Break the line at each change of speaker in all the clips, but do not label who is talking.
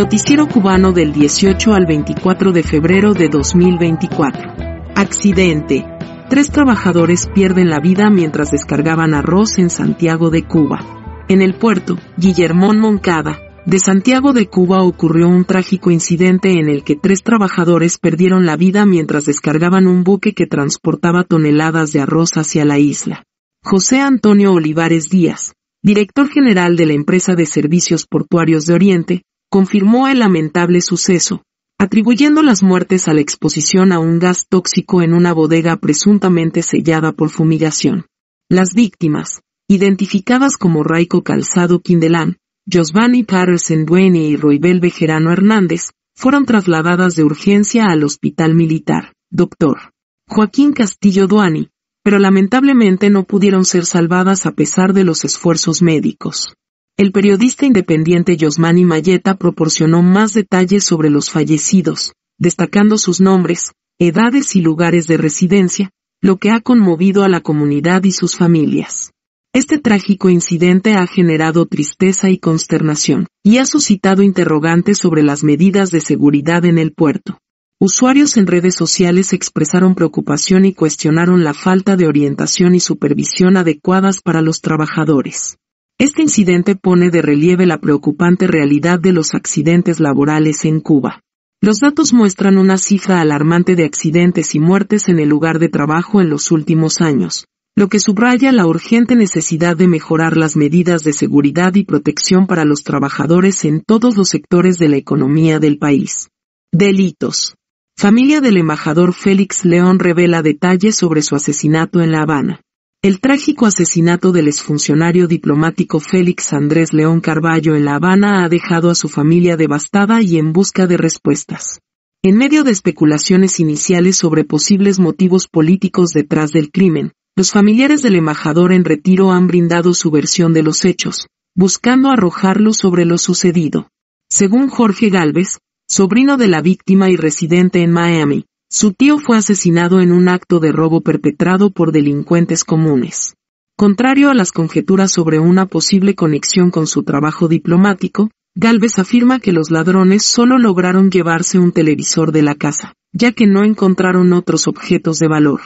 Noticiero cubano del 18 al 24 de febrero de 2024. Accidente. Tres trabajadores pierden la vida mientras descargaban arroz en Santiago de Cuba. En el puerto, Guillermón Moncada, de Santiago de Cuba ocurrió un trágico incidente en el que tres trabajadores perdieron la vida mientras descargaban un buque que transportaba toneladas de arroz hacia la isla. José Antonio Olivares Díaz, director general de la empresa de servicios portuarios de Oriente, confirmó el lamentable suceso, atribuyendo las muertes a la exposición a un gas tóxico en una bodega presuntamente sellada por fumigación. Las víctimas, identificadas como Raico Calzado Quindelán, Giovanni Patterson Duene y Roibel Bejerano Hernández, fueron trasladadas de urgencia al Hospital Militar, Dr. Joaquín Castillo Duani, pero lamentablemente no pudieron ser salvadas a pesar de los esfuerzos médicos. El periodista independiente Yosmani Mayeta proporcionó más detalles sobre los fallecidos, destacando sus nombres, edades y lugares de residencia, lo que ha conmovido a la comunidad y sus familias. Este trágico incidente ha generado tristeza y consternación, y ha suscitado interrogantes sobre las medidas de seguridad en el puerto. Usuarios en redes sociales expresaron preocupación y cuestionaron la falta de orientación y supervisión adecuadas para los trabajadores. Este incidente pone de relieve la preocupante realidad de los accidentes laborales en Cuba. Los datos muestran una cifra alarmante de accidentes y muertes en el lugar de trabajo en los últimos años, lo que subraya la urgente necesidad de mejorar las medidas de seguridad y protección para los trabajadores en todos los sectores de la economía del país. Delitos. Familia del embajador Félix León revela detalles sobre su asesinato en La Habana. El trágico asesinato del exfuncionario diplomático Félix Andrés León Carballo en La Habana ha dejado a su familia devastada y en busca de respuestas. En medio de especulaciones iniciales sobre posibles motivos políticos detrás del crimen, los familiares del embajador en retiro han brindado su versión de los hechos, buscando arrojarlo sobre lo sucedido. Según Jorge Galvez, sobrino de la víctima y residente en Miami, su tío fue asesinado en un acto de robo perpetrado por delincuentes comunes. Contrario a las conjeturas sobre una posible conexión con su trabajo diplomático, Galvez afirma que los ladrones solo lograron llevarse un televisor de la casa, ya que no encontraron otros objetos de valor.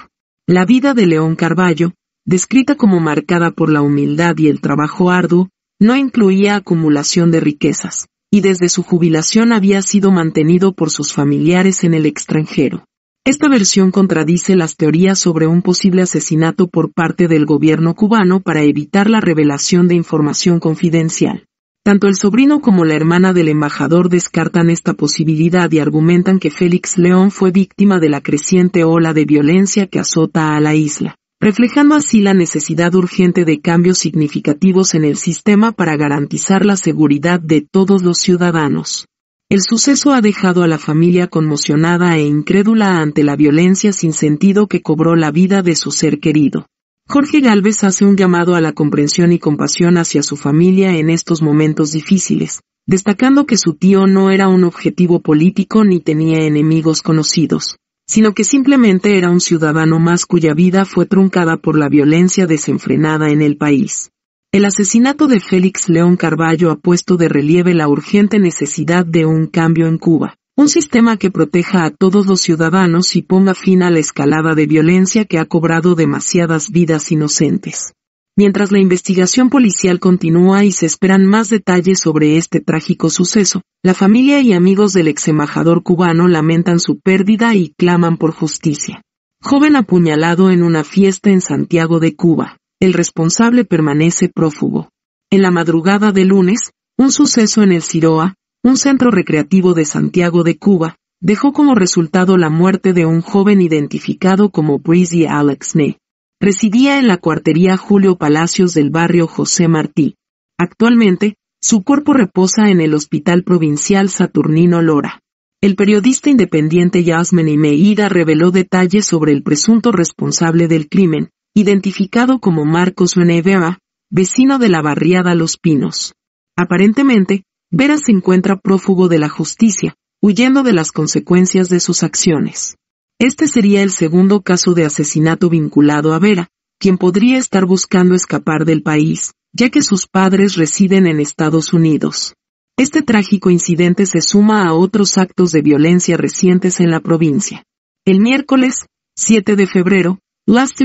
La vida de León Carballo, descrita como marcada por la humildad y el trabajo arduo, no incluía acumulación de riquezas, y desde su jubilación había sido mantenido por sus familiares en el extranjero. Esta versión contradice las teorías sobre un posible asesinato por parte del gobierno cubano para evitar la revelación de información confidencial. Tanto el sobrino como la hermana del embajador descartan esta posibilidad y argumentan que Félix León fue víctima de la creciente ola de violencia que azota a la isla, reflejando así la necesidad urgente de cambios significativos en el sistema para garantizar la seguridad de todos los ciudadanos. El suceso ha dejado a la familia conmocionada e incrédula ante la violencia sin sentido que cobró la vida de su ser querido. Jorge Galvez hace un llamado a la comprensión y compasión hacia su familia en estos momentos difíciles, destacando que su tío no era un objetivo político ni tenía enemigos conocidos sino que simplemente era un ciudadano más cuya vida fue truncada por la violencia desenfrenada en el país. El asesinato de Félix León Carballo ha puesto de relieve la urgente necesidad de un cambio en Cuba, un sistema que proteja a todos los ciudadanos y ponga fin a la escalada de violencia que ha cobrado demasiadas vidas inocentes. Mientras la investigación policial continúa y se esperan más detalles sobre este trágico suceso, la familia y amigos del ex embajador cubano lamentan su pérdida y claman por justicia. Joven apuñalado en una fiesta en Santiago de Cuba el responsable permanece prófugo. En la madrugada de lunes, un suceso en el Ciroa, un centro recreativo de Santiago de Cuba, dejó como resultado la muerte de un joven identificado como Breezy Alex Ney. Residía en la cuartería Julio Palacios del barrio José Martí. Actualmente, su cuerpo reposa en el Hospital Provincial Saturnino Lora. El periodista independiente Yasmen Imeida reveló detalles sobre el presunto responsable del crimen, identificado como Marcos Menevea, vecino de la barriada Los Pinos. Aparentemente, Vera se encuentra prófugo de la justicia, huyendo de las consecuencias de sus acciones. Este sería el segundo caso de asesinato vinculado a Vera, quien podría estar buscando escapar del país, ya que sus padres residen en Estados Unidos. Este trágico incidente se suma a otros actos de violencia recientes en la provincia. El miércoles, 7 de febrero,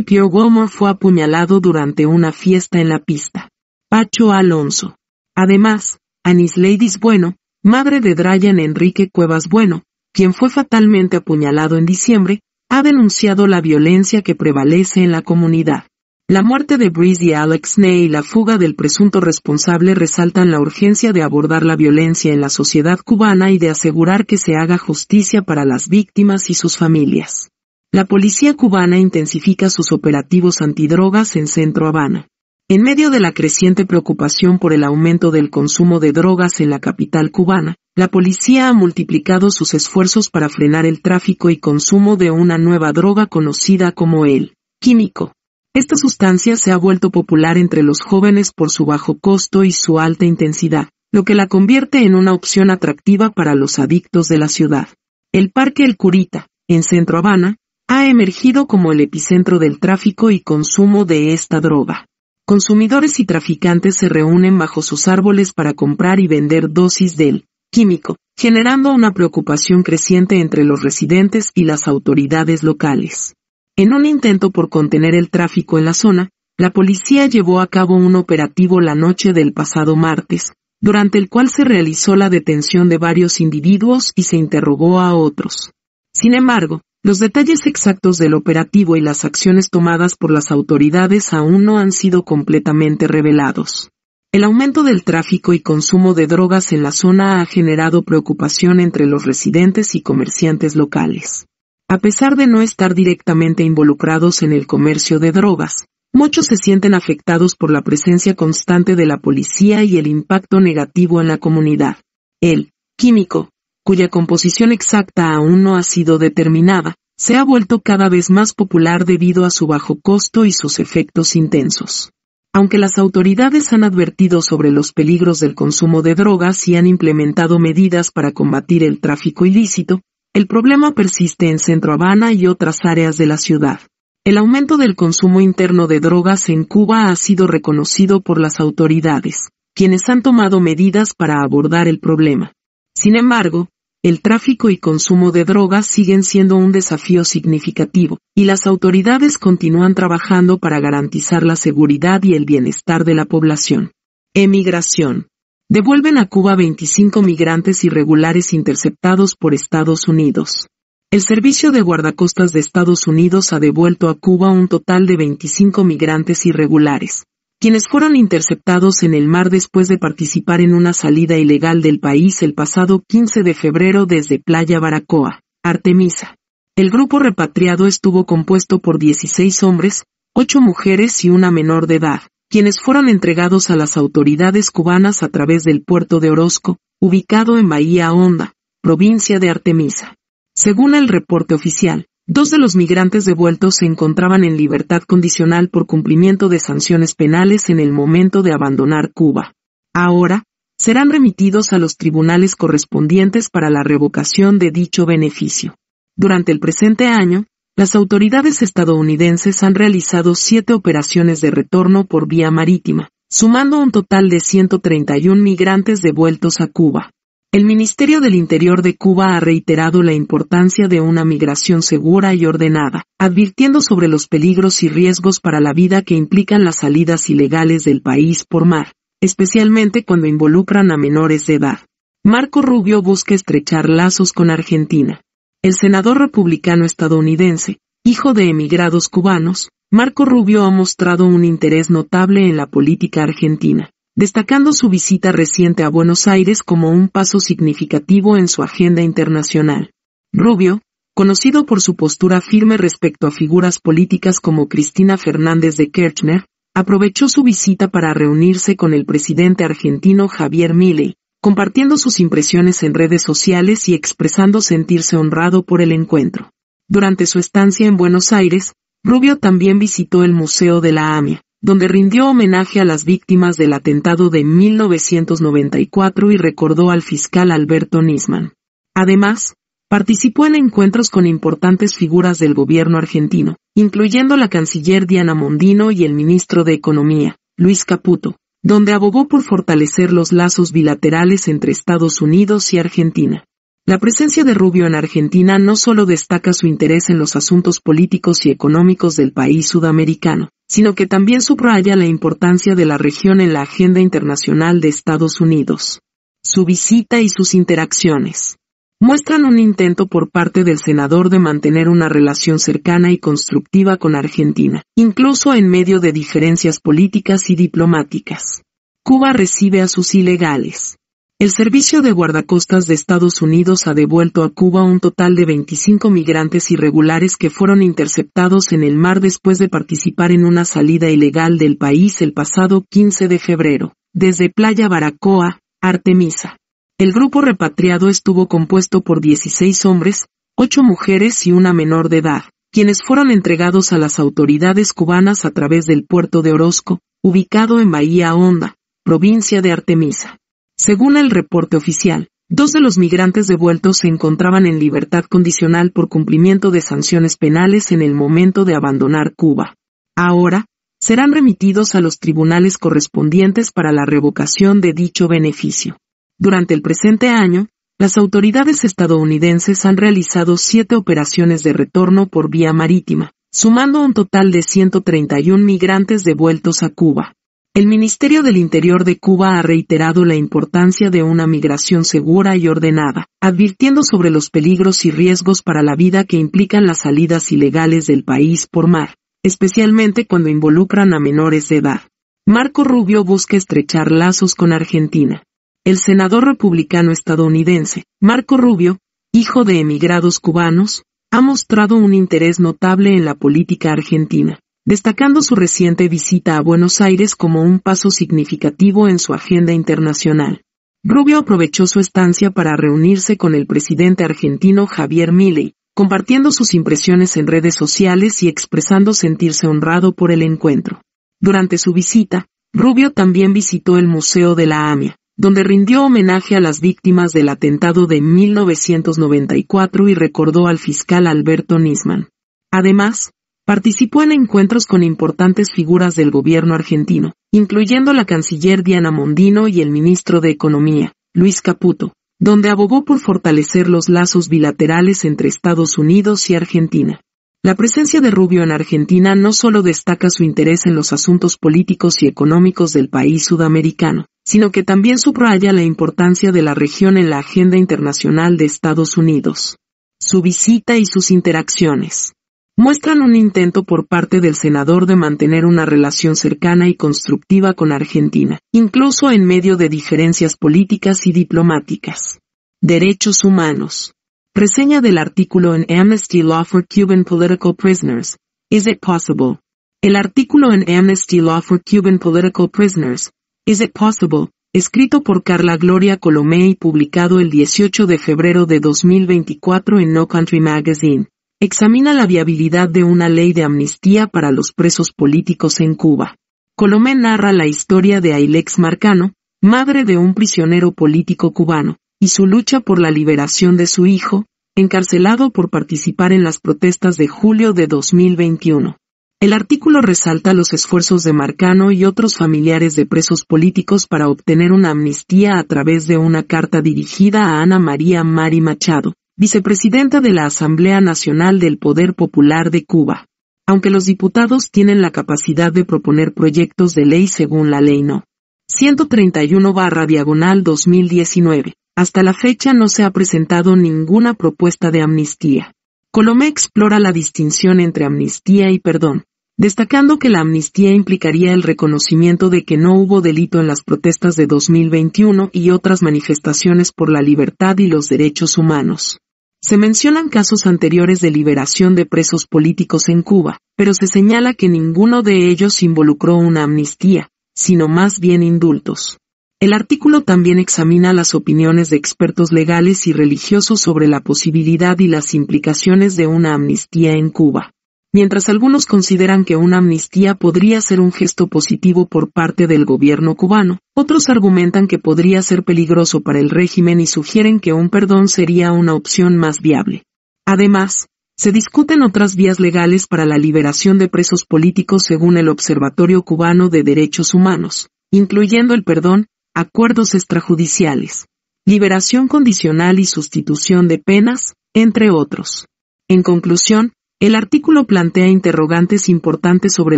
Pierre Gómez fue apuñalado durante una fiesta en la pista. Pacho Alonso. Además, Anis Ladies Bueno, madre de Dryan Enrique Cuevas Bueno, quien fue fatalmente apuñalado en diciembre, ha denunciado la violencia que prevalece en la comunidad. La muerte de Breezy Alex Ney y la fuga del presunto responsable resaltan la urgencia de abordar la violencia en la sociedad cubana y de asegurar que se haga justicia para las víctimas y sus familias. La policía cubana intensifica sus operativos antidrogas en Centro Habana. En medio de la creciente preocupación por el aumento del consumo de drogas en la capital cubana, la policía ha multiplicado sus esfuerzos para frenar el tráfico y consumo de una nueva droga conocida como el químico. Esta sustancia se ha vuelto popular entre los jóvenes por su bajo costo y su alta intensidad, lo que la convierte en una opción atractiva para los adictos de la ciudad. El Parque El Curita, en Centro Habana, ha emergido como el epicentro del tráfico y consumo de esta droga. Consumidores y traficantes se reúnen bajo sus árboles para comprar y vender dosis del químico, generando una preocupación creciente entre los residentes y las autoridades locales. En un intento por contener el tráfico en la zona, la policía llevó a cabo un operativo la noche del pasado martes, durante el cual se realizó la detención de varios individuos y se interrogó a otros. Sin embargo, los detalles exactos del operativo y las acciones tomadas por las autoridades aún no han sido completamente revelados. El aumento del tráfico y consumo de drogas en la zona ha generado preocupación entre los residentes y comerciantes locales. A pesar de no estar directamente involucrados en el comercio de drogas, muchos se sienten afectados por la presencia constante de la policía y el impacto negativo en la comunidad. El químico cuya composición exacta aún no ha sido determinada, se ha vuelto cada vez más popular debido a su bajo costo y sus efectos intensos. Aunque las autoridades han advertido sobre los peligros del consumo de drogas y han implementado medidas para combatir el tráfico ilícito, el problema persiste en Centro Habana y otras áreas de la ciudad. El aumento del consumo interno de drogas en Cuba ha sido reconocido por las autoridades, quienes han tomado medidas para abordar el problema. Sin embargo, el tráfico y consumo de drogas siguen siendo un desafío significativo, y las autoridades continúan trabajando para garantizar la seguridad y el bienestar de la población. Emigración. Devuelven a Cuba 25 migrantes irregulares interceptados por Estados Unidos. El Servicio de Guardacostas de Estados Unidos ha devuelto a Cuba un total de 25 migrantes irregulares, quienes fueron interceptados en el mar después de participar en una salida ilegal del país el pasado 15 de febrero desde Playa Baracoa, Artemisa. El grupo repatriado estuvo compuesto por 16 hombres, 8 mujeres y una menor de edad, quienes fueron entregados a las autoridades cubanas a través del puerto de Orozco, ubicado en Bahía Honda, provincia de Artemisa. Según el reporte oficial, Dos de los migrantes devueltos se encontraban en libertad condicional por cumplimiento de sanciones penales en el momento de abandonar Cuba. Ahora, serán remitidos a los tribunales correspondientes para la revocación de dicho beneficio. Durante el presente año, las autoridades estadounidenses han realizado siete operaciones de retorno por vía marítima, sumando un total de 131 migrantes devueltos a Cuba. El Ministerio del Interior de Cuba ha reiterado la importancia de una migración segura y ordenada, advirtiendo sobre los peligros y riesgos para la vida que implican las salidas ilegales del país por mar, especialmente cuando involucran a menores de edad. Marco Rubio busca estrechar lazos con Argentina. El senador republicano estadounidense, hijo de emigrados cubanos, Marco Rubio ha mostrado un interés notable en la política argentina destacando su visita reciente a Buenos Aires como un paso significativo en su agenda internacional. Rubio, conocido por su postura firme respecto a figuras políticas como Cristina Fernández de Kirchner, aprovechó su visita para reunirse con el presidente argentino Javier Milei, compartiendo sus impresiones en redes sociales y expresando sentirse honrado por el encuentro. Durante su estancia en Buenos Aires, Rubio también visitó el Museo de la AMIA, donde rindió homenaje a las víctimas del atentado de 1994 y recordó al fiscal Alberto Nisman. Además, participó en encuentros con importantes figuras del gobierno argentino, incluyendo la canciller Diana Mondino y el ministro de Economía, Luis Caputo, donde abogó por fortalecer los lazos bilaterales entre Estados Unidos y Argentina. La presencia de Rubio en Argentina no solo destaca su interés en los asuntos políticos y económicos del país sudamericano, sino que también subraya la importancia de la región en la agenda internacional de Estados Unidos. Su visita y sus interacciones muestran un intento por parte del senador de mantener una relación cercana y constructiva con Argentina, incluso en medio de diferencias políticas y diplomáticas. Cuba recibe a sus ilegales, el Servicio de Guardacostas de Estados Unidos ha devuelto a Cuba un total de 25 migrantes irregulares que fueron interceptados en el mar después de participar en una salida ilegal del país el pasado 15 de febrero, desde Playa Baracoa, Artemisa. El grupo repatriado estuvo compuesto por 16 hombres, 8 mujeres y una menor de edad, quienes fueron entregados a las autoridades cubanas a través del puerto de Orozco, ubicado en Bahía Honda, provincia de Artemisa. Según el reporte oficial, dos de los migrantes devueltos se encontraban en libertad condicional por cumplimiento de sanciones penales en el momento de abandonar Cuba. Ahora, serán remitidos a los tribunales correspondientes para la revocación de dicho beneficio. Durante el presente año, las autoridades estadounidenses han realizado siete operaciones de retorno por vía marítima, sumando un total de 131 migrantes devueltos a Cuba. El Ministerio del Interior de Cuba ha reiterado la importancia de una migración segura y ordenada, advirtiendo sobre los peligros y riesgos para la vida que implican las salidas ilegales del país por mar, especialmente cuando involucran a menores de edad. Marco Rubio busca estrechar lazos con Argentina. El senador republicano estadounidense, Marco Rubio, hijo de emigrados cubanos, ha mostrado un interés notable en la política argentina destacando su reciente visita a Buenos Aires como un paso significativo en su agenda internacional. Rubio aprovechó su estancia para reunirse con el presidente argentino Javier Milley, compartiendo sus impresiones en redes sociales y expresando sentirse honrado por el encuentro. Durante su visita, Rubio también visitó el Museo de la AMIA, donde rindió homenaje a las víctimas del atentado de 1994 y recordó al fiscal Alberto Nisman. Además, Participó en encuentros con importantes figuras del gobierno argentino, incluyendo la canciller Diana Mondino y el ministro de Economía, Luis Caputo, donde abogó por fortalecer los lazos bilaterales entre Estados Unidos y Argentina. La presencia de Rubio en Argentina no solo destaca su interés en los asuntos políticos y económicos del país sudamericano, sino que también subraya la importancia de la región en la agenda internacional de Estados Unidos. Su visita y sus interacciones muestran un intento por parte del senador de mantener una relación cercana y constructiva con Argentina, incluso en medio de diferencias políticas y diplomáticas. Derechos humanos. Reseña del artículo en Amnesty Law for Cuban Political Prisoners. Is it possible? El artículo en Amnesty Law for Cuban Political Prisoners. Is it possible? escrito por Carla Gloria Colomé y publicado el 18 de febrero de 2024 en No Country Magazine, examina la viabilidad de una ley de amnistía para los presos políticos en Cuba. Colomé narra la historia de Ailex Marcano, madre de un prisionero político cubano, y su lucha por la liberación de su hijo, encarcelado por participar en las protestas de julio de 2021. El artículo resalta los esfuerzos de Marcano y otros familiares de presos políticos para obtener una amnistía a través de una carta dirigida a Ana María Mari Machado, vicepresidenta de la Asamblea Nacional del Poder Popular de Cuba. Aunque los diputados tienen la capacidad de proponer proyectos de ley según la ley no. 131 barra diagonal 2019. Hasta la fecha no se ha presentado ninguna propuesta de amnistía. Colomé explora la distinción entre amnistía y perdón, destacando que la amnistía implicaría el reconocimiento de que no hubo delito en las protestas de 2021 y otras manifestaciones por la libertad y los derechos humanos. Se mencionan casos anteriores de liberación de presos políticos en Cuba, pero se señala que ninguno de ellos involucró una amnistía, sino más bien indultos. El artículo también examina las opiniones de expertos legales y religiosos sobre la posibilidad y las implicaciones de una amnistía en Cuba. Mientras algunos consideran que una amnistía podría ser un gesto positivo por parte del gobierno cubano, otros argumentan que podría ser peligroso para el régimen y sugieren que un perdón sería una opción más viable. Además, se discuten otras vías legales para la liberación de presos políticos según el Observatorio Cubano de Derechos Humanos, incluyendo el perdón, acuerdos extrajudiciales, liberación condicional y sustitución de penas, entre otros. En conclusión, el artículo plantea interrogantes importantes sobre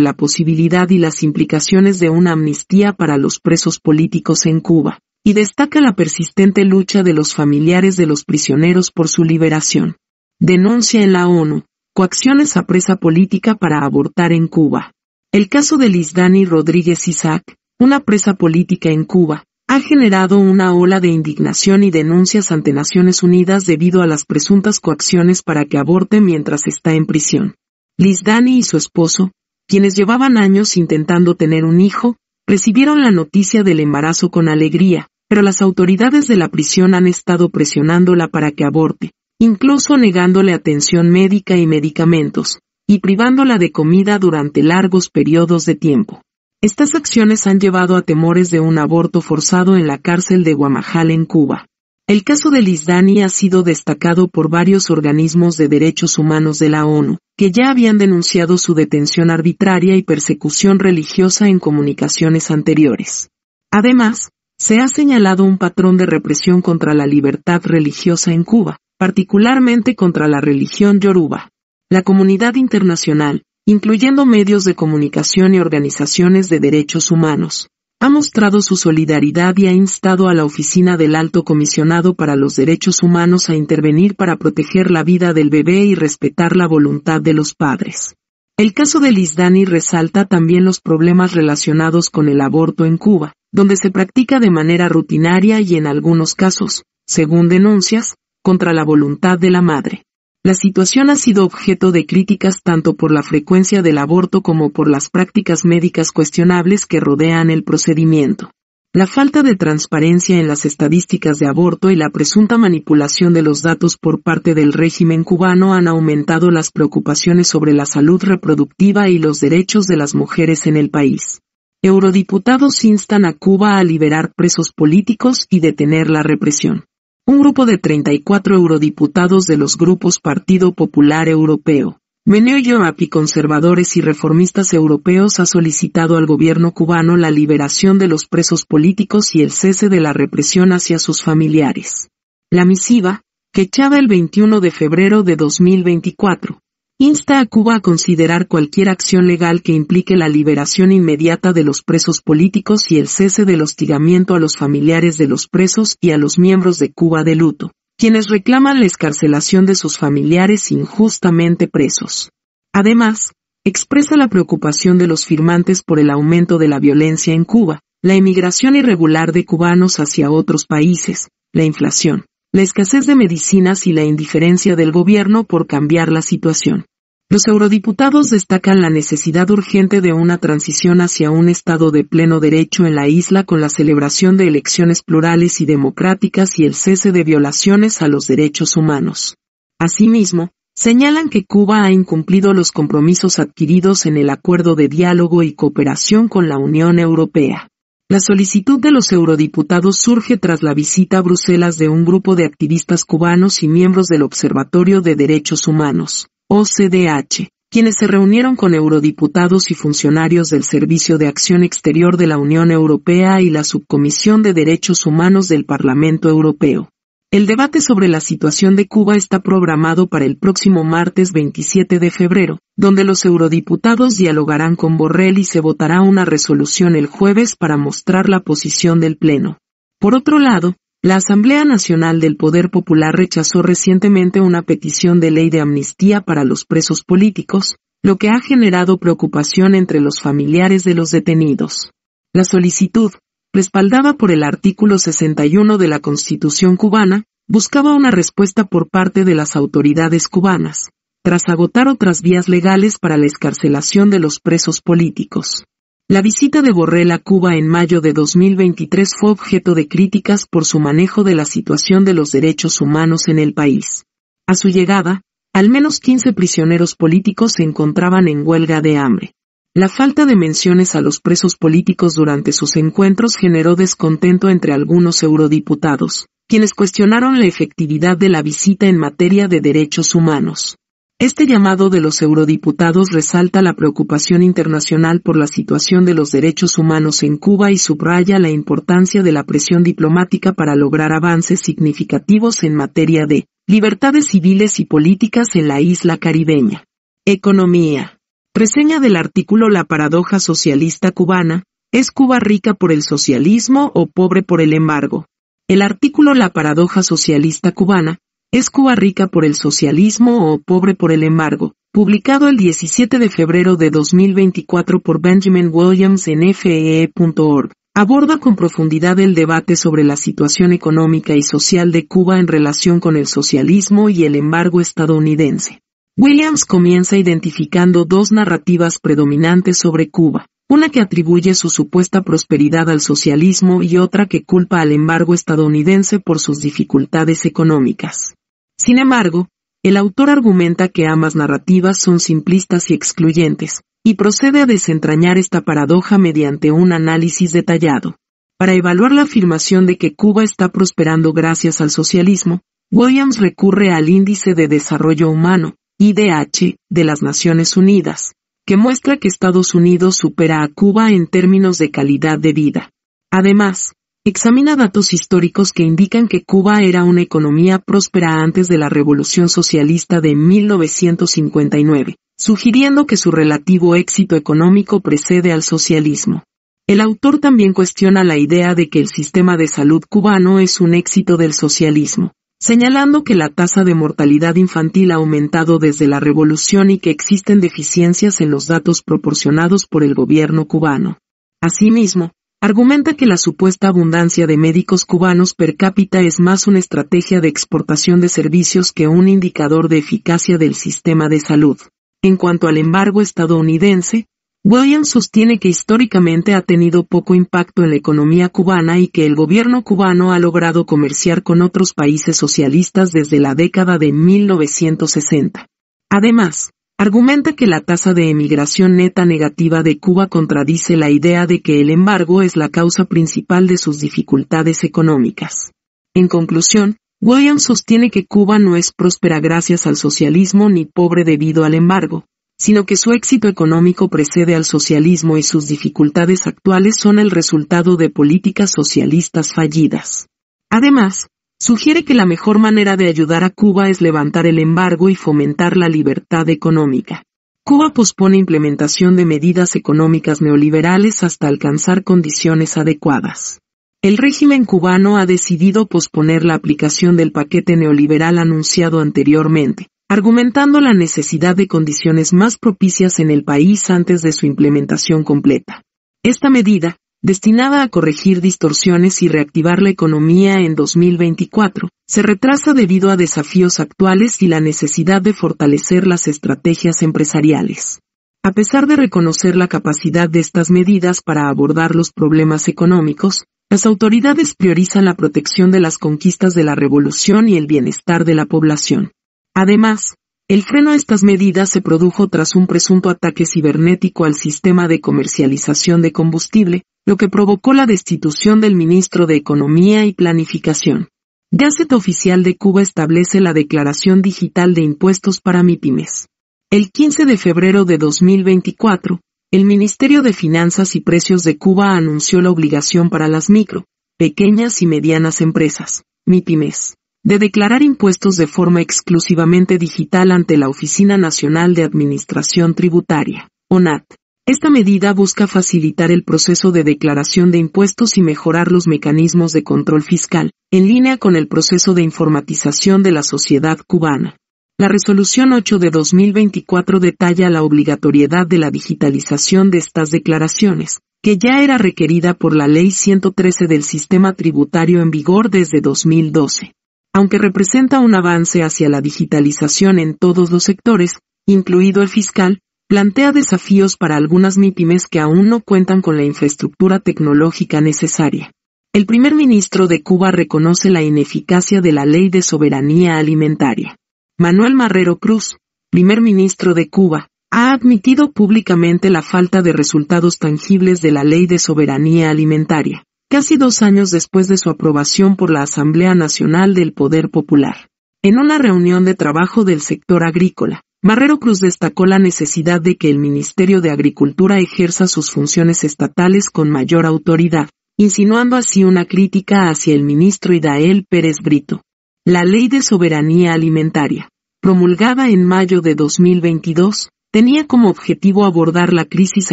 la posibilidad y las implicaciones de una amnistía para los presos políticos en Cuba, y destaca la persistente lucha de los familiares de los prisioneros por su liberación. Denuncia en la ONU, coacciones a presa política para abortar en Cuba. El caso de Dani Rodríguez Isaac, una presa política en Cuba, ha generado una ola de indignación y denuncias ante Naciones Unidas debido a las presuntas coacciones para que aborte mientras está en prisión. Liz Dani y su esposo, quienes llevaban años intentando tener un hijo, recibieron la noticia del embarazo con alegría, pero las autoridades de la prisión han estado presionándola para que aborte, incluso negándole atención médica y medicamentos, y privándola de comida durante largos periodos de tiempo. Estas acciones han llevado a temores de un aborto forzado en la cárcel de Guamajal en Cuba. El caso de Lizdani ha sido destacado por varios organismos de derechos humanos de la ONU, que ya habían denunciado su detención arbitraria y persecución religiosa en comunicaciones anteriores. Además, se ha señalado un patrón de represión contra la libertad religiosa en Cuba, particularmente contra la religión yoruba. La comunidad internacional, incluyendo medios de comunicación y organizaciones de derechos humanos. Ha mostrado su solidaridad y ha instado a la Oficina del Alto Comisionado para los Derechos Humanos a intervenir para proteger la vida del bebé y respetar la voluntad de los padres. El caso de Lisdani resalta también los problemas relacionados con el aborto en Cuba, donde se practica de manera rutinaria y en algunos casos, según denuncias, contra la voluntad de la madre. La situación ha sido objeto de críticas tanto por la frecuencia del aborto como por las prácticas médicas cuestionables que rodean el procedimiento. La falta de transparencia en las estadísticas de aborto y la presunta manipulación de los datos por parte del régimen cubano han aumentado las preocupaciones sobre la salud reproductiva y los derechos de las mujeres en el país. Eurodiputados instan a Cuba a liberar presos políticos y detener la represión un grupo de 34 eurodiputados de los grupos Partido Popular Europeo, Meneo y conservadores y reformistas europeos ha solicitado al gobierno cubano la liberación de los presos políticos y el cese de la represión hacia sus familiares. La misiva, que echaba el 21 de febrero de 2024, insta a Cuba a considerar cualquier acción legal que implique la liberación inmediata de los presos políticos y el cese del hostigamiento a los familiares de los presos y a los miembros de Cuba de luto, quienes reclaman la escarcelación de sus familiares injustamente presos. Además, expresa la preocupación de los firmantes por el aumento de la violencia en Cuba, la emigración irregular de cubanos hacia otros países, la inflación, la escasez de medicinas y la indiferencia del gobierno por cambiar la situación. Los eurodiputados destacan la necesidad urgente de una transición hacia un Estado de pleno derecho en la isla con la celebración de elecciones plurales y democráticas y el cese de violaciones a los derechos humanos. Asimismo, señalan que Cuba ha incumplido los compromisos adquiridos en el acuerdo de diálogo y cooperación con la Unión Europea. La solicitud de los eurodiputados surge tras la visita a Bruselas de un grupo de activistas cubanos y miembros del Observatorio de Derechos Humanos, OCDH, quienes se reunieron con eurodiputados y funcionarios del Servicio de Acción Exterior de la Unión Europea y la Subcomisión de Derechos Humanos del Parlamento Europeo. El debate sobre la situación de Cuba está programado para el próximo martes 27 de febrero, donde los eurodiputados dialogarán con Borrell y se votará una resolución el jueves para mostrar la posición del Pleno. Por otro lado, la Asamblea Nacional del Poder Popular rechazó recientemente una petición de ley de amnistía para los presos políticos, lo que ha generado preocupación entre los familiares de los detenidos. La solicitud, respaldada por el artículo 61 de la Constitución cubana, buscaba una respuesta por parte de las autoridades cubanas, tras agotar otras vías legales para la escarcelación de los presos políticos. La visita de Borrell a Cuba en mayo de 2023 fue objeto de críticas por su manejo de la situación de los derechos humanos en el país. A su llegada, al menos 15 prisioneros políticos se encontraban en huelga de hambre. La falta de menciones a los presos políticos durante sus encuentros generó descontento entre algunos eurodiputados, quienes cuestionaron la efectividad de la visita en materia de derechos humanos. Este llamado de los eurodiputados resalta la preocupación internacional por la situación de los derechos humanos en Cuba y subraya la importancia de la presión diplomática para lograr avances significativos en materia de libertades civiles y políticas en la isla caribeña. Economía. Reseña del artículo La paradoja socialista cubana, ¿es Cuba rica por el socialismo o pobre por el embargo? El artículo La paradoja socialista cubana, ¿es Cuba rica por el socialismo o pobre por el embargo? Publicado el 17 de febrero de 2024 por Benjamin Williams en FEE.org, aborda con profundidad el debate sobre la situación económica y social de Cuba en relación con el socialismo y el embargo estadounidense. Williams comienza identificando dos narrativas predominantes sobre Cuba, una que atribuye su supuesta prosperidad al socialismo y otra que culpa al embargo estadounidense por sus dificultades económicas. Sin embargo, el autor argumenta que ambas narrativas son simplistas y excluyentes, y procede a desentrañar esta paradoja mediante un análisis detallado. Para evaluar la afirmación de que Cuba está prosperando gracias al socialismo, Williams recurre al índice de desarrollo humano, IDH, de las Naciones Unidas, que muestra que Estados Unidos supera a Cuba en términos de calidad de vida. Además, examina datos históricos que indican que Cuba era una economía próspera antes de la Revolución Socialista de 1959, sugiriendo que su relativo éxito económico precede al socialismo. El autor también cuestiona la idea de que el sistema de salud cubano es un éxito del socialismo, señalando que la tasa de mortalidad infantil ha aumentado desde la revolución y que existen deficiencias en los datos proporcionados por el gobierno cubano. Asimismo, argumenta que la supuesta abundancia de médicos cubanos per cápita es más una estrategia de exportación de servicios que un indicador de eficacia del sistema de salud. En cuanto al embargo estadounidense, Williams sostiene que históricamente ha tenido poco impacto en la economía cubana y que el gobierno cubano ha logrado comerciar con otros países socialistas desde la década de 1960. Además, argumenta que la tasa de emigración neta negativa de Cuba contradice la idea de que el embargo es la causa principal de sus dificultades económicas. En conclusión, Williams sostiene que Cuba no es próspera gracias al socialismo ni pobre debido al embargo, sino que su éxito económico precede al socialismo y sus dificultades actuales son el resultado de políticas socialistas fallidas. Además, sugiere que la mejor manera de ayudar a Cuba es levantar el embargo y fomentar la libertad económica. Cuba pospone implementación de medidas económicas neoliberales hasta alcanzar condiciones adecuadas. El régimen cubano ha decidido posponer la aplicación del paquete neoliberal anunciado anteriormente, argumentando la necesidad de condiciones más propicias en el país antes de su implementación completa. Esta medida, destinada a corregir distorsiones y reactivar la economía en 2024, se retrasa debido a desafíos actuales y la necesidad de fortalecer las estrategias empresariales. A pesar de reconocer la capacidad de estas medidas para abordar los problemas económicos, las autoridades priorizan la protección de las conquistas de la revolución y el bienestar de la población. Además, el freno a estas medidas se produjo tras un presunto ataque cibernético al sistema de comercialización de combustible, lo que provocó la destitución del ministro de Economía y Planificación. Gaceta Oficial de Cuba establece la Declaración Digital de Impuestos para MIPIMES. El 15 de febrero de 2024, el Ministerio de Finanzas y Precios de Cuba anunció la obligación para las micro, pequeñas y medianas empresas, MIPIMES, de declarar impuestos de forma exclusivamente digital ante la Oficina Nacional de Administración Tributaria, ONAT. Esta medida busca facilitar el proceso de declaración de impuestos y mejorar los mecanismos de control fiscal, en línea con el proceso de informatización de la sociedad cubana. La resolución 8 de 2024 detalla la obligatoriedad de la digitalización de estas declaraciones, que ya era requerida por la Ley 113 del Sistema Tributario en vigor desde 2012 aunque representa un avance hacia la digitalización en todos los sectores, incluido el fiscal, plantea desafíos para algunas mítimes que aún no cuentan con la infraestructura tecnológica necesaria. El primer ministro de Cuba reconoce la ineficacia de la Ley de Soberanía Alimentaria. Manuel Marrero Cruz, primer ministro de Cuba, ha admitido públicamente la falta de resultados tangibles de la Ley de Soberanía Alimentaria, casi dos años después de su aprobación por la Asamblea Nacional del Poder Popular. En una reunión de trabajo del sector agrícola, Barrero Cruz destacó la necesidad de que el Ministerio de Agricultura ejerza sus funciones estatales con mayor autoridad, insinuando así una crítica hacia el ministro Idael Pérez Brito. La Ley de Soberanía Alimentaria, promulgada en mayo de 2022, tenía como objetivo abordar la crisis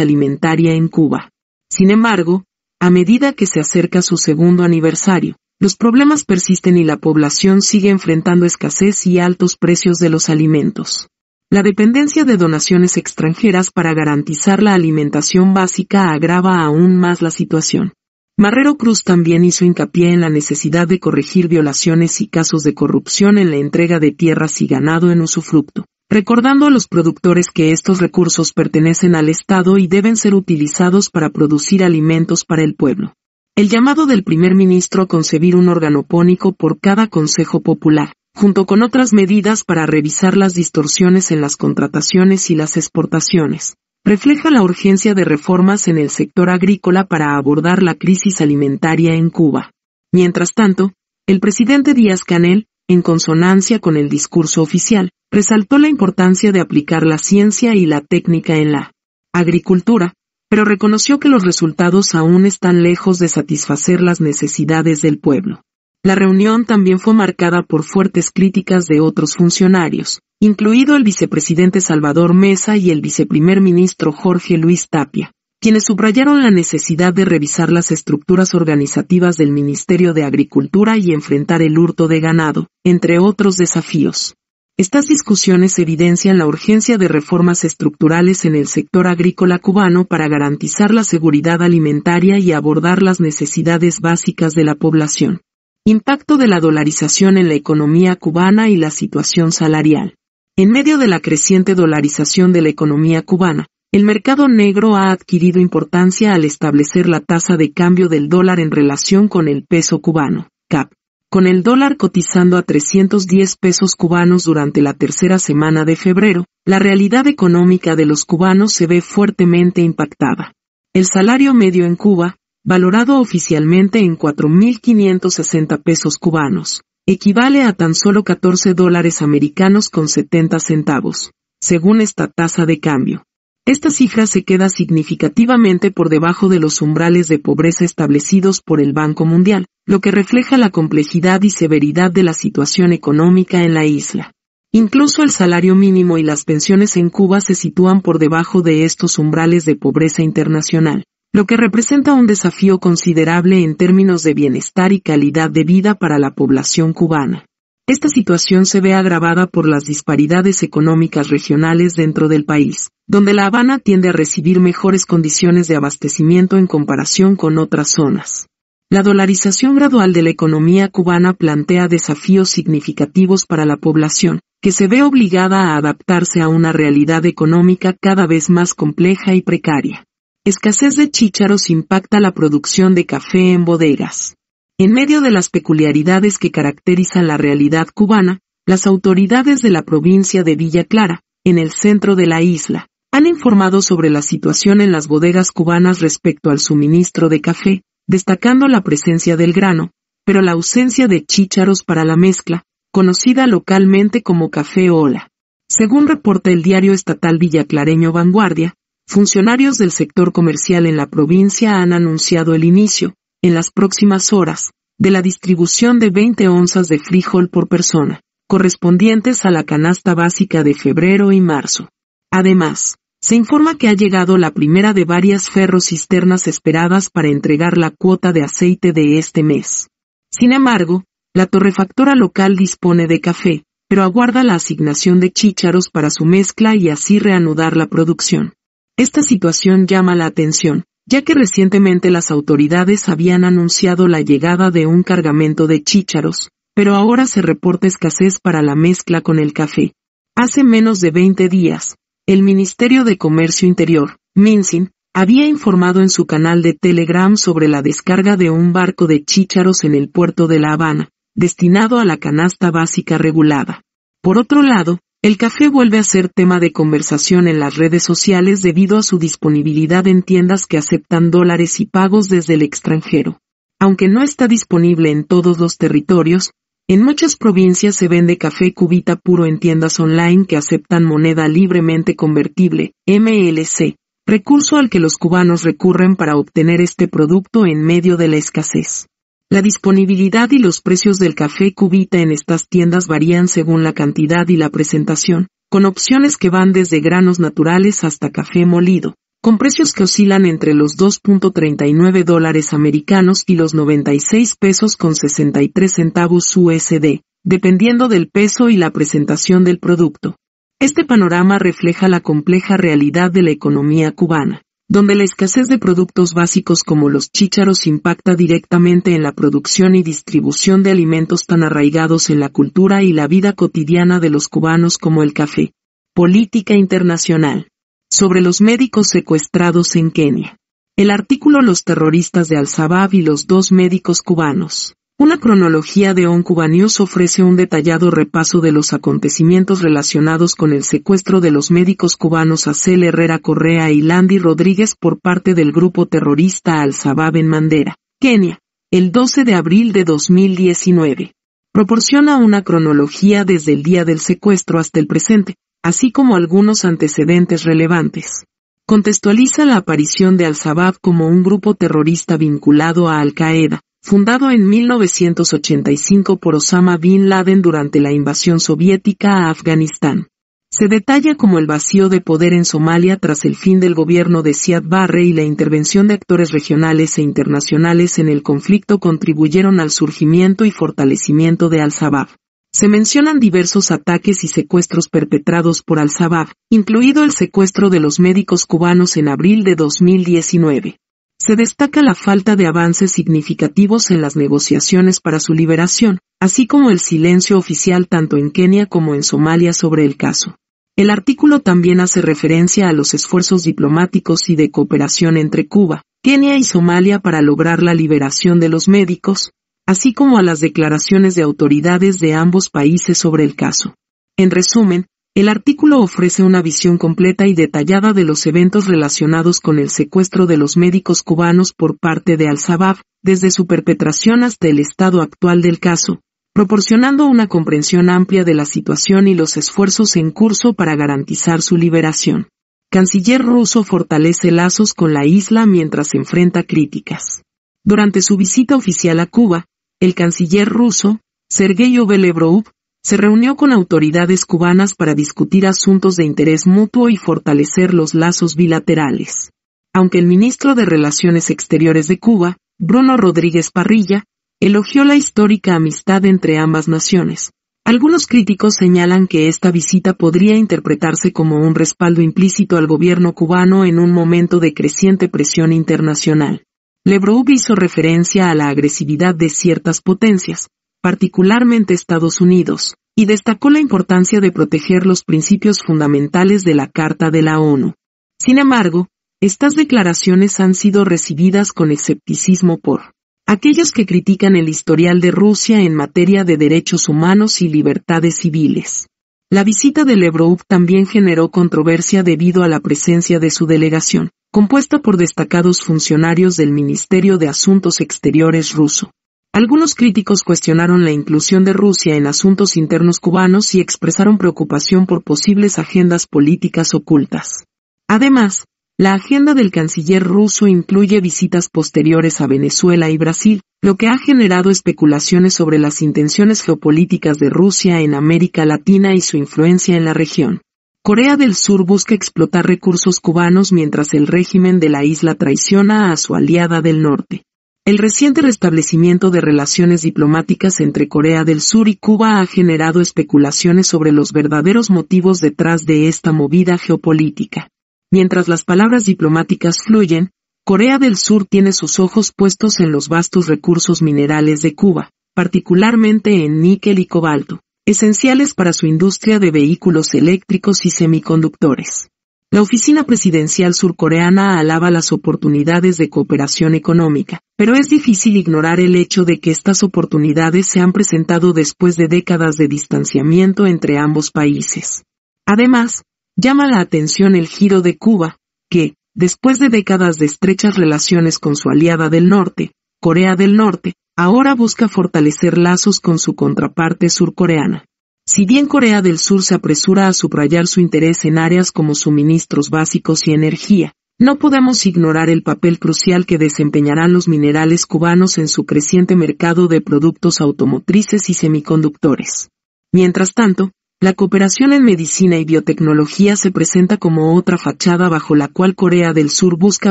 alimentaria en Cuba. Sin embargo, a medida que se acerca su segundo aniversario, los problemas persisten y la población sigue enfrentando escasez y altos precios de los alimentos. La dependencia de donaciones extranjeras para garantizar la alimentación básica agrava aún más la situación. Marrero Cruz también hizo hincapié en la necesidad de corregir violaciones y casos de corrupción en la entrega de tierras y ganado en usufructo recordando a los productores que estos recursos pertenecen al Estado y deben ser utilizados para producir alimentos para el pueblo. El llamado del primer ministro a concebir un organopónico por cada Consejo Popular, junto con otras medidas para revisar las distorsiones en las contrataciones y las exportaciones, refleja la urgencia de reformas en el sector agrícola para abordar la crisis alimentaria en Cuba. Mientras tanto, el presidente Díaz Canel, en consonancia con el discurso oficial, resaltó la importancia de aplicar la ciencia y la técnica en la agricultura, pero reconoció que los resultados aún están lejos de satisfacer las necesidades del pueblo. La reunión también fue marcada por fuertes críticas de otros funcionarios, incluido el vicepresidente Salvador Mesa y el viceprimer ministro Jorge Luis Tapia, quienes subrayaron la necesidad de revisar las estructuras organizativas del Ministerio de Agricultura y enfrentar el hurto de ganado, entre otros desafíos. Estas discusiones evidencian la urgencia de reformas estructurales en el sector agrícola cubano para garantizar la seguridad alimentaria y abordar las necesidades básicas de la población. Impacto de la dolarización en la economía cubana y la situación salarial. En medio de la creciente dolarización de la economía cubana, el mercado negro ha adquirido importancia al establecer la tasa de cambio del dólar en relación con el peso cubano, CAP, con el dólar cotizando a 310 pesos cubanos durante la tercera semana de febrero, la realidad económica de los cubanos se ve fuertemente impactada. El salario medio en Cuba, valorado oficialmente en 4.560 pesos cubanos, equivale a tan solo 14 dólares americanos con 70 centavos, según esta tasa de cambio esta cifra se queda significativamente por debajo de los umbrales de pobreza establecidos por el Banco Mundial, lo que refleja la complejidad y severidad de la situación económica en la isla. Incluso el salario mínimo y las pensiones en Cuba se sitúan por debajo de estos umbrales de pobreza internacional, lo que representa un desafío considerable en términos de bienestar y calidad de vida para la población cubana. Esta situación se ve agravada por las disparidades económicas regionales dentro del país, donde La Habana tiende a recibir mejores condiciones de abastecimiento en comparación con otras zonas. La dolarización gradual de la economía cubana plantea desafíos significativos para la población, que se ve obligada a adaptarse a una realidad económica cada vez más compleja y precaria. Escasez de chícharos impacta la producción de café en bodegas. En medio de las peculiaridades que caracterizan la realidad cubana, las autoridades de la provincia de Villa Clara, en el centro de la isla, han informado sobre la situación en las bodegas cubanas respecto al suministro de café, destacando la presencia del grano, pero la ausencia de chícharos para la mezcla, conocida localmente como café ola. Según reporta el diario estatal villaclareño Vanguardia, funcionarios del sector comercial en la provincia han anunciado el inicio, en las próximas horas, de la distribución de 20 onzas de frijol por persona, correspondientes a la canasta básica de febrero y marzo. Además, se informa que ha llegado la primera de varias ferrocisternas esperadas para entregar la cuota de aceite de este mes. Sin embargo, la torrefactora local dispone de café, pero aguarda la asignación de chícharos para su mezcla y así reanudar la producción. Esta situación llama la atención, ya que recientemente las autoridades habían anunciado la llegada de un cargamento de chícharos, pero ahora se reporta escasez para la mezcla con el café. Hace menos de 20 días, el Ministerio de Comercio Interior, Minsin, había informado en su canal de Telegram sobre la descarga de un barco de chícharos en el puerto de La Habana, destinado a la canasta básica regulada. Por otro lado, el café vuelve a ser tema de conversación en las redes sociales debido a su disponibilidad en tiendas que aceptan dólares y pagos desde el extranjero. Aunque no está disponible en todos los territorios, en muchas provincias se vende café cubita puro en tiendas online que aceptan moneda libremente convertible, MLC, recurso al que los cubanos recurren para obtener este producto en medio de la escasez. La disponibilidad y los precios del café cubita en estas tiendas varían según la cantidad y la presentación, con opciones que van desde granos naturales hasta café molido, con precios que oscilan entre los 2.39 dólares americanos y los 96 pesos con 63 centavos USD, dependiendo del peso y la presentación del producto. Este panorama refleja la compleja realidad de la economía cubana donde la escasez de productos básicos como los chícharos impacta directamente en la producción y distribución de alimentos tan arraigados en la cultura y la vida cotidiana de los cubanos como el café. Política internacional. Sobre los médicos secuestrados en Kenia. El artículo Los terroristas de Al-Shabaab y los dos médicos cubanos. Una cronología de Oncuba News ofrece un detallado repaso de los acontecimientos relacionados con el secuestro de los médicos cubanos Acel Herrera Correa y Landy Rodríguez por parte del grupo terrorista Al-Shabaab en Mandera, Kenia, el 12 de abril de 2019. Proporciona una cronología desde el día del secuestro hasta el presente, así como algunos antecedentes relevantes. Contextualiza la aparición de Al-Shabaab como un grupo terrorista vinculado a Al-Qaeda, Fundado en 1985 por Osama Bin Laden durante la invasión soviética a Afganistán. Se detalla como el vacío de poder en Somalia tras el fin del gobierno de Siad Barre y la intervención de actores regionales e internacionales en el conflicto contribuyeron al surgimiento y fortalecimiento de Al-Shabaab. Se mencionan diversos ataques y secuestros perpetrados por Al-Shabaab, incluido el secuestro de los médicos cubanos en abril de 2019. Se destaca la falta de avances significativos en las negociaciones para su liberación, así como el silencio oficial tanto en Kenia como en Somalia sobre el caso. El artículo también hace referencia a los esfuerzos diplomáticos y de cooperación entre Cuba, Kenia y Somalia para lograr la liberación de los médicos, así como a las declaraciones de autoridades de ambos países sobre el caso. En resumen, el artículo ofrece una visión completa y detallada de los eventos relacionados con el secuestro de los médicos cubanos por parte de Al-Shabaab, desde su perpetración hasta el estado actual del caso, proporcionando una comprensión amplia de la situación y los esfuerzos en curso para garantizar su liberación. Canciller ruso fortalece lazos con la isla mientras enfrenta críticas. Durante su visita oficial a Cuba, el canciller ruso, Sergei Obelebrov, se reunió con autoridades cubanas para discutir asuntos de interés mutuo y fortalecer los lazos bilaterales. Aunque el ministro de Relaciones Exteriores de Cuba, Bruno Rodríguez Parrilla, elogió la histórica amistad entre ambas naciones, algunos críticos señalan que esta visita podría interpretarse como un respaldo implícito al gobierno cubano en un momento de creciente presión internacional. Lebrou hizo referencia a la agresividad de ciertas potencias, particularmente Estados Unidos, y destacó la importancia de proteger los principios fundamentales de la Carta de la ONU. Sin embargo, estas declaraciones han sido recibidas con escepticismo por aquellos que critican el historial de Rusia en materia de derechos humanos y libertades civiles. La visita de Levrov también generó controversia debido a la presencia de su delegación, compuesta por destacados funcionarios del Ministerio de Asuntos Exteriores ruso. Algunos críticos cuestionaron la inclusión de Rusia en asuntos internos cubanos y expresaron preocupación por posibles agendas políticas ocultas. Además, la agenda del canciller ruso incluye visitas posteriores a Venezuela y Brasil, lo que ha generado especulaciones sobre las intenciones geopolíticas de Rusia en América Latina y su influencia en la región. Corea del Sur busca explotar recursos cubanos mientras el régimen de la isla traiciona a su aliada del norte. El reciente restablecimiento de relaciones diplomáticas entre Corea del Sur y Cuba ha generado especulaciones sobre los verdaderos motivos detrás de esta movida geopolítica. Mientras las palabras diplomáticas fluyen, Corea del Sur tiene sus ojos puestos en los vastos recursos minerales de Cuba, particularmente en níquel y cobalto, esenciales para su industria de vehículos eléctricos y semiconductores. La oficina presidencial surcoreana alaba las oportunidades de cooperación económica, pero es difícil ignorar el hecho de que estas oportunidades se han presentado después de décadas de distanciamiento entre ambos países. Además, llama la atención el giro de Cuba, que, después de décadas de estrechas relaciones con su aliada del norte, Corea del Norte, ahora busca fortalecer lazos con su contraparte surcoreana. Si bien Corea del Sur se apresura a subrayar su interés en áreas como suministros básicos y energía, no podemos ignorar el papel crucial que desempeñarán los minerales cubanos en su creciente mercado de productos automotrices y semiconductores. Mientras tanto, la cooperación en medicina y biotecnología se presenta como otra fachada bajo la cual Corea del Sur busca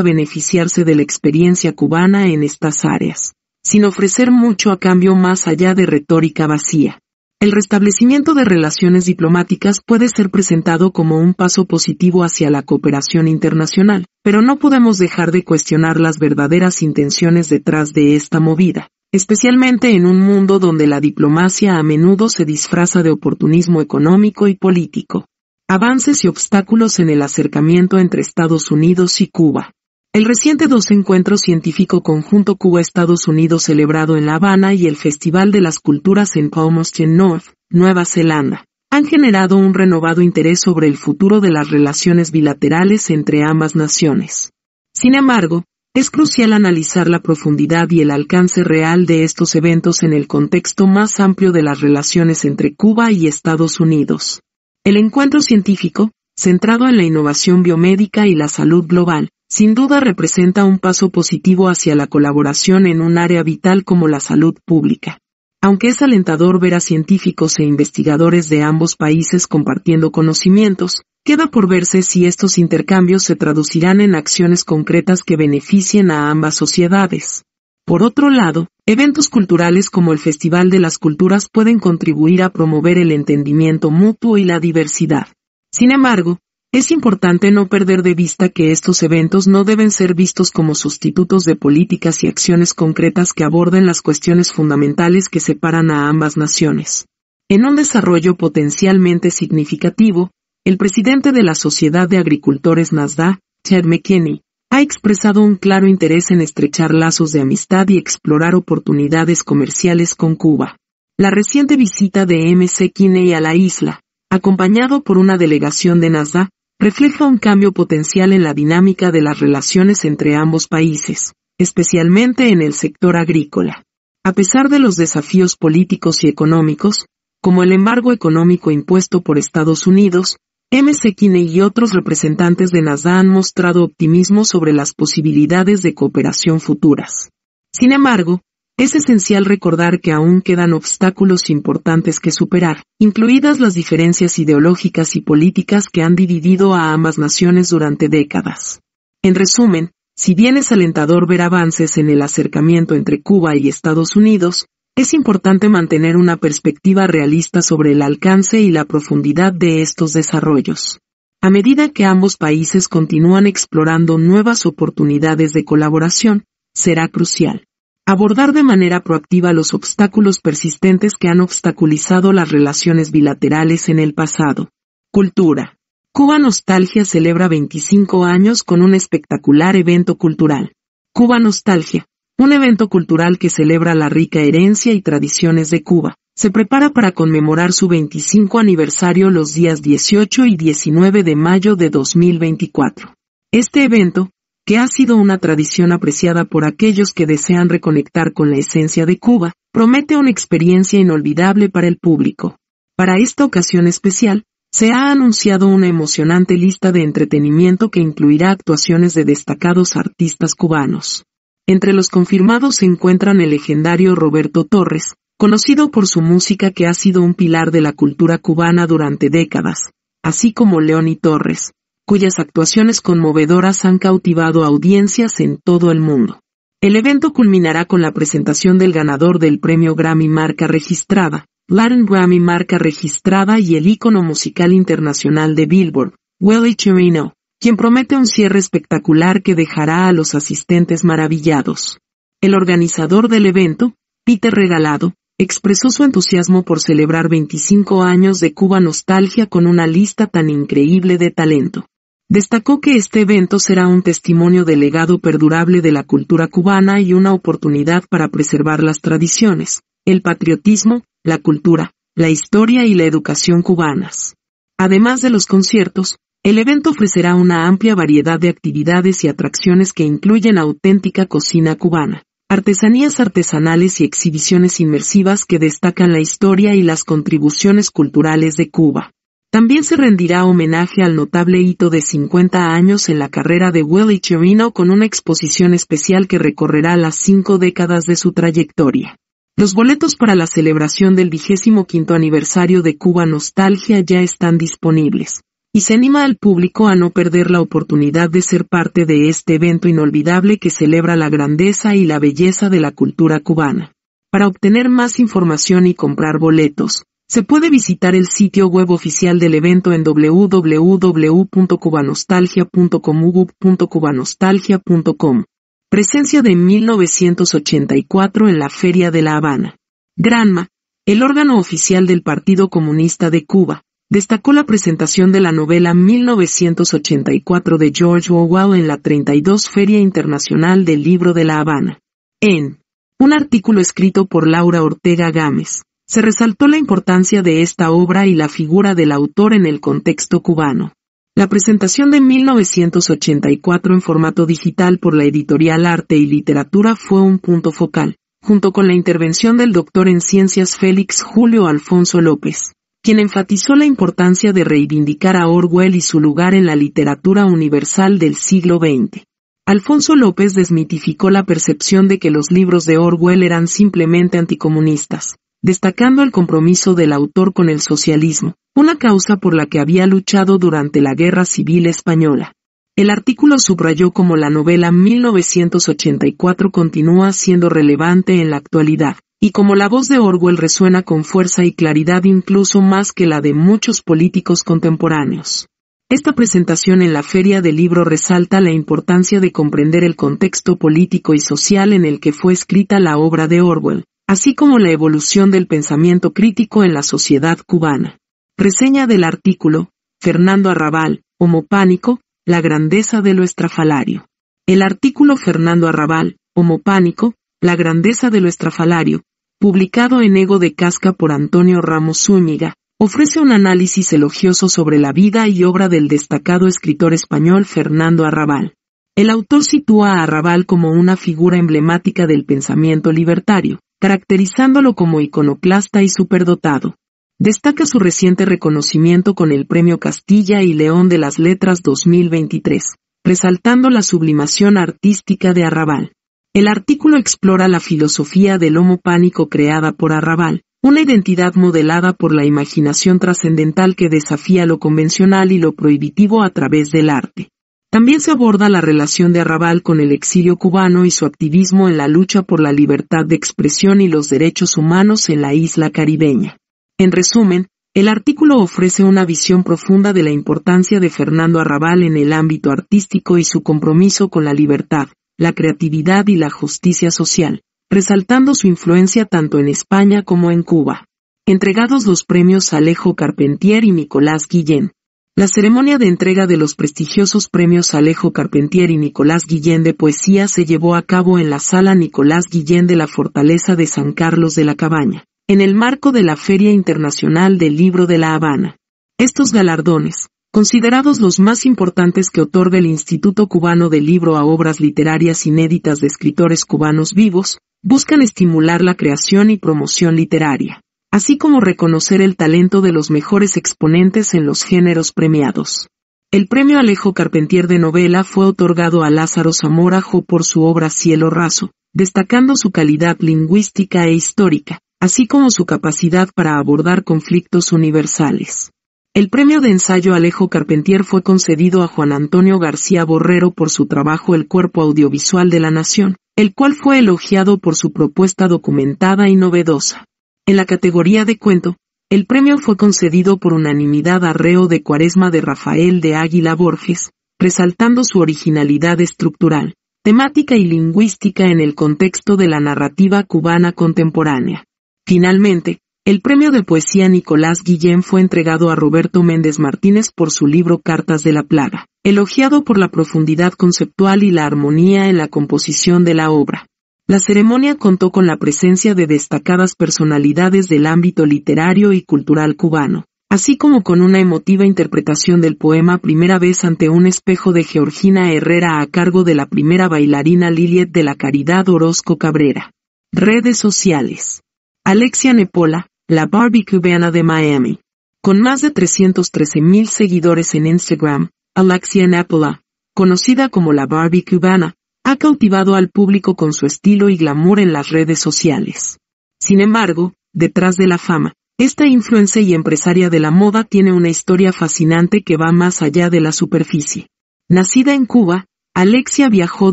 beneficiarse de la experiencia cubana en estas áreas, sin ofrecer mucho a cambio más allá de retórica vacía. El restablecimiento de relaciones diplomáticas puede ser presentado como un paso positivo hacia la cooperación internacional, pero no podemos dejar de cuestionar las verdaderas intenciones detrás de esta movida, especialmente en un mundo donde la diplomacia a menudo se disfraza de oportunismo económico y político. Avances y obstáculos en el acercamiento entre Estados Unidos y Cuba. El reciente dos encuentro científico conjunto Cuba-Estados Unidos celebrado en La Habana y el Festival de las Culturas en Palmerston North, Nueva Zelanda, han generado un renovado interés sobre el futuro de las relaciones bilaterales entre ambas naciones. Sin embargo, es crucial analizar la profundidad y el alcance real de estos eventos en el contexto más amplio de las relaciones entre Cuba y Estados Unidos. El encuentro científico, centrado en la innovación biomédica y la salud global, sin duda representa un paso positivo hacia la colaboración en un área vital como la salud pública. Aunque es alentador ver a científicos e investigadores de ambos países compartiendo conocimientos, queda por verse si estos intercambios se traducirán en acciones concretas que beneficien a ambas sociedades. Por otro lado, eventos culturales como el Festival de las Culturas pueden contribuir a promover el entendimiento mutuo y la diversidad. Sin embargo, es importante no perder de vista que estos eventos no deben ser vistos como sustitutos de políticas y acciones concretas que aborden las cuestiones fundamentales que separan a ambas naciones. En un desarrollo potencialmente significativo, el presidente de la Sociedad de Agricultores Nasdaq, Chad McKinney, ha expresado un claro interés en estrechar lazos de amistad y explorar oportunidades comerciales con Cuba. La reciente visita de M. Kinney a la isla, acompañado por una delegación de NASDA, refleja un cambio potencial en la dinámica de las relaciones entre ambos países, especialmente en el sector agrícola. A pesar de los desafíos políticos y económicos, como el embargo económico impuesto por Estados Unidos, M. y otros representantes de NASA han mostrado optimismo sobre las posibilidades de cooperación futuras. Sin embargo, es esencial recordar que aún quedan obstáculos importantes que superar, incluidas las diferencias ideológicas y políticas que han dividido a ambas naciones durante décadas. En resumen, si bien es alentador ver avances en el acercamiento entre Cuba y Estados Unidos, es importante mantener una perspectiva realista sobre el alcance y la profundidad de estos desarrollos. A medida que ambos países continúan explorando nuevas oportunidades de colaboración, será crucial Abordar de manera proactiva los obstáculos persistentes que han obstaculizado las relaciones bilaterales en el pasado. Cultura. Cuba Nostalgia celebra 25 años con un espectacular evento cultural. Cuba Nostalgia. Un evento cultural que celebra la rica herencia y tradiciones de Cuba. Se prepara para conmemorar su 25 aniversario los días 18 y 19 de mayo de 2024. Este evento, que ha sido una tradición apreciada por aquellos que desean reconectar con la esencia de Cuba, promete una experiencia inolvidable para el público. Para esta ocasión especial, se ha anunciado una emocionante lista de entretenimiento que incluirá actuaciones de destacados artistas cubanos. Entre los confirmados se encuentran el legendario Roberto Torres, conocido por su música que ha sido un pilar de la cultura cubana durante décadas, así como Leoni Torres, cuyas actuaciones conmovedoras han cautivado audiencias en todo el mundo. El evento culminará con la presentación del ganador del premio Grammy Marca Registrada, Latin Grammy Marca Registrada y el ícono musical internacional de Billboard, Willie Chirino, quien promete un cierre espectacular que dejará a los asistentes maravillados. El organizador del evento, Peter Regalado, expresó su entusiasmo por celebrar 25 años de Cuba Nostalgia con una lista tan increíble de talento. Destacó que este evento será un testimonio del legado perdurable de la cultura cubana y una oportunidad para preservar las tradiciones, el patriotismo, la cultura, la historia y la educación cubanas. Además de los conciertos, el evento ofrecerá una amplia variedad de actividades y atracciones que incluyen auténtica cocina cubana, artesanías artesanales y exhibiciones inmersivas que destacan la historia y las contribuciones culturales de Cuba. También se rendirá homenaje al notable hito de 50 años en la carrera de Willy Chirino con una exposición especial que recorrerá las cinco décadas de su trayectoria. Los boletos para la celebración del vigésimo quinto aniversario de Cuba Nostalgia ya están disponibles, y se anima al público a no perder la oportunidad de ser parte de este evento inolvidable que celebra la grandeza y la belleza de la cultura cubana. Para obtener más información y comprar boletos, se puede visitar el sitio web oficial del evento en www.cubanostalgia.com. Presencia de 1984 en la Feria de La Habana. Granma, el órgano oficial del Partido Comunista de Cuba, destacó la presentación de la novela 1984 de George Orwell en la 32 Feria Internacional del Libro de La Habana. En un artículo escrito por Laura Ortega Gámez se resaltó la importancia de esta obra y la figura del autor en el contexto cubano. La presentación de 1984 en formato digital por la editorial Arte y Literatura fue un punto focal, junto con la intervención del doctor en ciencias Félix Julio Alfonso López, quien enfatizó la importancia de reivindicar a Orwell y su lugar en la literatura universal del siglo XX. Alfonso López desmitificó la percepción de que los libros de Orwell eran simplemente anticomunistas, destacando el compromiso del autor con el socialismo, una causa por la que había luchado durante la Guerra Civil Española. El artículo subrayó cómo la novela 1984 continúa siendo relevante en la actualidad, y como la voz de Orwell resuena con fuerza y claridad incluso más que la de muchos políticos contemporáneos. Esta presentación en la Feria del Libro resalta la importancia de comprender el contexto político y social en el que fue escrita la obra de Orwell, así como la evolución del pensamiento crítico en la sociedad cubana. Reseña del artículo, Fernando Arrabal, Homopánico, la grandeza de lo estrafalario. El artículo Fernando Arrabal, Homopánico, la grandeza de lo estrafalario, publicado en Ego de Casca por Antonio Ramos Zúñiga, ofrece un análisis elogioso sobre la vida y obra del destacado escritor español Fernando Arrabal. El autor sitúa a Arrabal como una figura emblemática del pensamiento libertario, caracterizándolo como iconoclasta y superdotado. Destaca su reciente reconocimiento con el Premio Castilla y León de las Letras 2023, resaltando la sublimación artística de Arrabal. El artículo explora la filosofía del homo pánico creada por Arrabal, una identidad modelada por la imaginación trascendental que desafía lo convencional y lo prohibitivo a través del arte. También se aborda la relación de Arrabal con el exilio cubano y su activismo en la lucha por la libertad de expresión y los derechos humanos en la isla caribeña. En resumen, el artículo ofrece una visión profunda de la importancia de Fernando Arrabal en el ámbito artístico y su compromiso con la libertad, la creatividad y la justicia social, resaltando su influencia tanto en España como en Cuba. Entregados los premios Alejo Carpentier y Nicolás Guillén. La ceremonia de entrega de los prestigiosos premios Alejo Carpentier y Nicolás Guillén de Poesía se llevó a cabo en la sala Nicolás Guillén de la Fortaleza de San Carlos de la Cabaña, en el marco de la Feria Internacional del Libro de La Habana. Estos galardones, considerados los más importantes que otorga el Instituto Cubano del Libro a obras literarias inéditas de escritores cubanos vivos, buscan estimular la creación y promoción literaria así como reconocer el talento de los mejores exponentes en los géneros premiados. El premio Alejo Carpentier de novela fue otorgado a Lázaro Zamorajo por su obra Cielo Raso, destacando su calidad lingüística e histórica, así como su capacidad para abordar conflictos universales. El premio de ensayo Alejo Carpentier fue concedido a Juan Antonio García Borrero por su trabajo El cuerpo audiovisual de la nación, el cual fue elogiado por su propuesta documentada y novedosa. En la categoría de cuento, el premio fue concedido por unanimidad a Reo de Cuaresma de Rafael de Águila Borges, resaltando su originalidad estructural, temática y lingüística en el contexto de la narrativa cubana contemporánea. Finalmente, el premio de poesía Nicolás Guillén fue entregado a Roberto Méndez Martínez por su libro Cartas de la Plaga, elogiado por la profundidad conceptual y la armonía en la composición de la obra. La ceremonia contó con la presencia de destacadas personalidades del ámbito literario y cultural cubano, así como con una emotiva interpretación del poema Primera vez ante un espejo de Georgina Herrera a cargo de la primera bailarina Liliet de la Caridad Orozco Cabrera. Redes sociales. Alexia Nepola, la Barbie cubana de Miami. Con más de 313.000 mil seguidores en Instagram, Alexia Nepola, conocida como la Barbie cubana, ha cautivado al público con su estilo y glamour en las redes sociales. Sin embargo, detrás de la fama, esta influencia y empresaria de la moda tiene una historia fascinante que va más allá de la superficie. Nacida en Cuba, Alexia viajó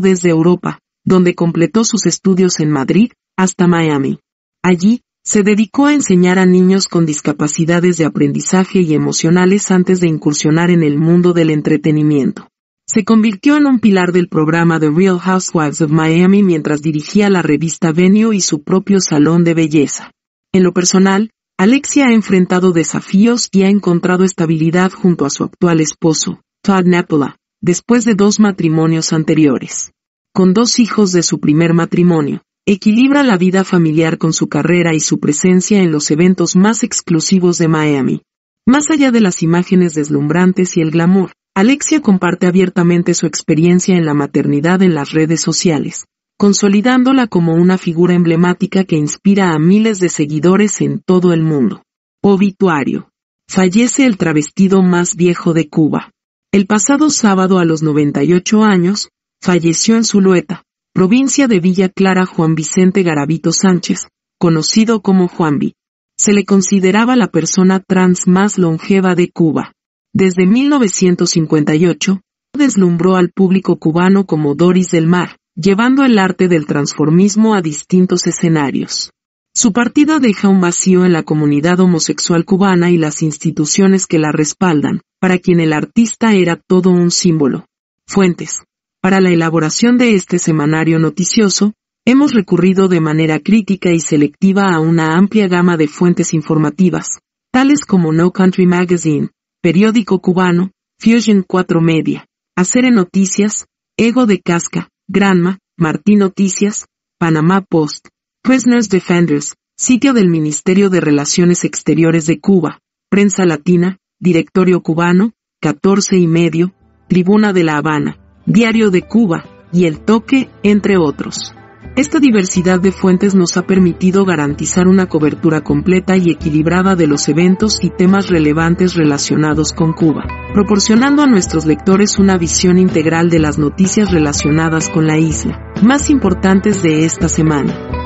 desde Europa, donde completó sus estudios en Madrid, hasta Miami. Allí, se dedicó a enseñar a niños con discapacidades de aprendizaje y emocionales antes de incursionar en el mundo del entretenimiento. Se convirtió en un pilar del programa The Real Housewives of Miami mientras dirigía la revista Venue y su propio salón de belleza. En lo personal, Alexia ha enfrentado desafíos y ha encontrado estabilidad junto a su actual esposo, Todd Napola, después de dos matrimonios anteriores. Con dos hijos de su primer matrimonio, equilibra la vida familiar con su carrera y su presencia en los eventos más exclusivos de Miami. Más allá de las imágenes deslumbrantes y el glamour, Alexia comparte abiertamente su experiencia en la maternidad en las redes sociales, consolidándola como una figura emblemática que inspira a miles de seguidores en todo el mundo. Obituario. Fallece el travestido más viejo de Cuba. El pasado sábado a los 98 años, falleció en Zulueta, provincia de Villa Clara Juan Vicente Garavito Sánchez, conocido como Juanvi. Se le consideraba la persona trans más longeva de Cuba. Desde 1958, deslumbró al público cubano como Doris del Mar, llevando el arte del transformismo a distintos escenarios. Su partida deja un vacío en la comunidad homosexual cubana y las instituciones que la respaldan, para quien el artista era todo un símbolo. Fuentes. Para la elaboración de este semanario noticioso, hemos recurrido de manera crítica y selectiva a una amplia gama de fuentes informativas, tales como No Country Magazine, Periódico Cubano, Fusion 4 Media, Acere Noticias, Ego de Casca, Granma, Martín Noticias, Panamá Post, Prisoners Defenders, sitio del Ministerio de Relaciones Exteriores de Cuba, Prensa Latina, Directorio Cubano, 14 y medio, Tribuna de La Habana, Diario de Cuba, y El Toque, entre otros. Esta diversidad de fuentes nos ha permitido garantizar una cobertura completa y equilibrada de los eventos y temas relevantes relacionados con Cuba, proporcionando a nuestros lectores una visión integral de las noticias relacionadas con la isla, más importantes de esta semana.